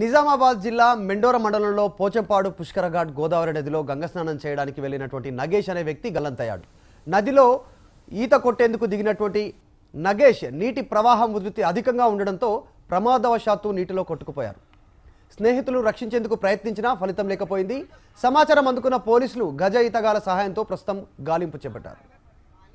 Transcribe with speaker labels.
Speaker 1: నిజామాబాద్ జిల్లా మెండోర మండలంలో పోచంపాడు పుష్కర ఘాట్ గోదావరి నదిలో గంగస్నానం చేయడానికి వెళ్ళినటువంటి నగేష్ అనే వ్యక్తి గల్లంతయ్యాడు నదిలో ఈత కొట్టేందుకు దిగినటువంటి నగేష్ నీటి ప్రవాహం ఉధృతి అధికంగా ఉండడంతో ప్రమాదవశాత్తు నీటిలో కొట్టుకుపోయారు స్నేహితులు రక్షించేందుకు ప్రయత్నించినా ఫలితం లేకపోయింది సమాచారం అందుకున్న పోలీసులు గజ ఈతగాల సహాయంతో ప్రస్తుతం గాలింపు చేపట్టారు